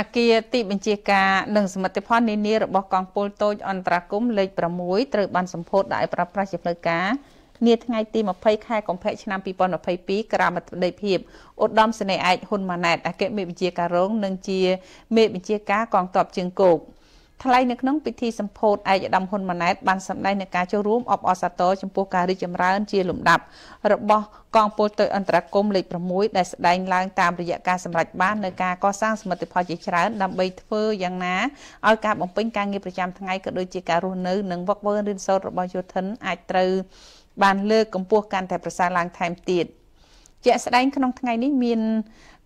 អគារទីបញ្ជាការនិងសមិទ្ធផលនានារបស់កងពលតូចអន្តរាគមលេខ6ត្រូវបានសម្ពោធដោយប្រើប្រាស់ជាផ្លូវការនាថ្ងៃទី20ខែកុម្ភៈឆ្នាំ2022ក្រមតិភាពឧត្តមសេនីយ៍ឯកហ៊ុនម៉ាណែតអគ្គមេបញ្ជាការរងនិងជាមេបញ្ជាការកងទ័ពជើងគោក។ថ្លែងនៅក្នុងពិធីសម្ពោធឯកឧត្តមហ៊ុនម៉ាណែតបានសម្ដែងនឹងការចូលរួមអបអរសាទរចំពោះការរីកចម្រើនជាលំដាប់របស់កងពលទៅអន្តរកម្មលេខ6ដែលស្ដែងឡើងតាមរយៈការសម្រេចបាននៅការកសាងសមិទ្ធផលជាច្រើនដើម្បីធ្វើយ៉ាងណាឲ្យការបំពេញការងារប្រចាំថ្ងៃក៏ដូចជាការរស់នៅនិងវឹកវើរៀនសូត្ររបស់យោធិនអាចត្រូវបានលើកកម្ពស់កាន់តែប្រសើរឡើងថែមទៀតជាក់ស្ដែងក្នុងថ្ងៃនេះមាន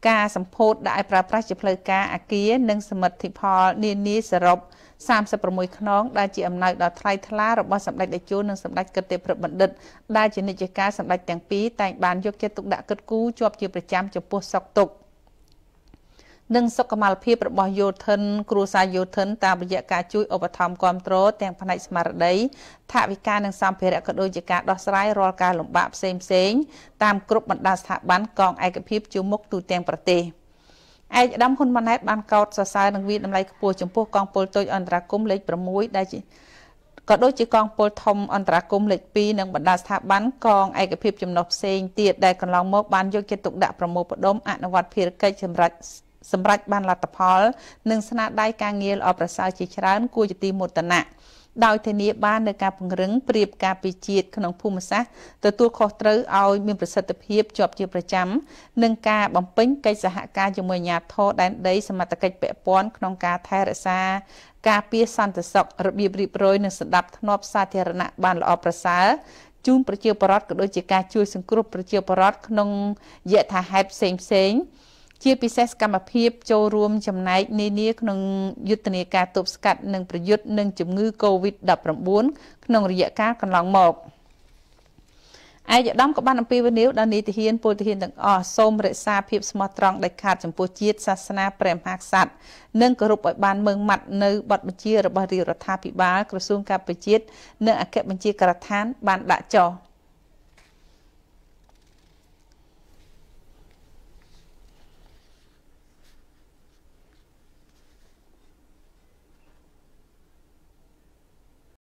ការសម្ពោធដែលប្រើប្រាស់ជាផ្លូវការអាគារនិងសមិទ្ធផលនានាសរុប36ខ្នងដែលជាអំណោយដ៏ថ្លៃថ្លារបស់សម្ដេចតេជោនិងសម្ដេចកិត្តិប្របណ្ឌិតដែលជានិច្ចការសម្ដេចទាំងពីរតែងបានយកចិត្តទុកដាក់គិតគូរជាប់ជាប្រចាំចំពោះសកតុក្ខនិងសុខុមាលភាពរបស់យោធិនគ្រួសារយោធិនតាមរយៈការជួយឧបត្ថម្ភគ្រប់គ្រងទាំងផ្នែកស្មារតីថវិកានិងសម្ភារៈក៏ដូចជាការដោះស្រាយរាល់ការលំបាកផ្សេងៗតាមគ្រប់បណ្ដាស្ថាប័នកងឯកភាពជួរមុខទូទាំងប្រទេស។ឯកឧត្តមហ៊ុនម៉ាណែតបានកោតសរសើរនឹងវាតម្លៃខ្ពស់ចំពោះកងពលតូចអន្តរកម្មលេខ6ដែលជាក៏ដូចជាកងពលធំអន្តរកម្មលេខ2និងបណ្ដាស្ថាប័នកងឯកភាពចំណុះផ្សេងទៀតដែលកន្លងមកបានយកចិត្តទុកដាក់ប្រមូលផ្ដុំអនុវត្តភារកិច្ចសម្រាប់សម្រេចបានលទ្ធផលនិងស្នាដៃការងារល្អប្រសើរជាច្រើន គួរជាទីមោទនៈដោយធានា បាននៅការពង្រឹងប្រៀបការពីជាតិក្នុងភូមិសាស្ត្រទទួលខុសត្រូវឲ្យមានប្រសិទ្ធភាពជាប់ជាប្រចាំនិងការបំពេញកិច្ចសហការជាមួយអាជ្ញាធរដែនដីសមត្ថកិច្ចពាក់ព័ន្ធក្នុងការថែរក្សា ការពារសន្តិសុខរបៀបរៀបរយនិងស្ដាប់ធ្នាប់សាធារណៈបានល្អប្រសើរជូនប្រជាពលរដ្ឋក៏ដូចជាការជួយ សង្គ្រោះប្រជាពលរដ្ឋក្នុងយថាហេតុផ្សេងផ្សេងៗជាពិសេសសកម្មភាពចូលរួមចំណែកនានាក្នុងយុទ្ធនាការទប់ស្កាត់និងប្រយុទ្ធនឹងជំងឺ Covid-19 ក្នុងរយៈកាលកន្លងមកឯកឧត្តមក៏បានអំពាវនាវដល់នីតិហានពលទាហានទាំងអស់សូមរក្សាភាពស្មោះត្រង់ដាច់ខាតចំពោះជាតិសាសនាព្រះមហាក្សត្រនិងគោរពឲ្យបានមើងម៉ាត់នៅបទបញ្ជារបស់រាជរដ្ឋាភិបាលក្រសួងការពារជាតិនិងអគ្គបញ្ជាការដ្ឋាន បានដាក់ចោល។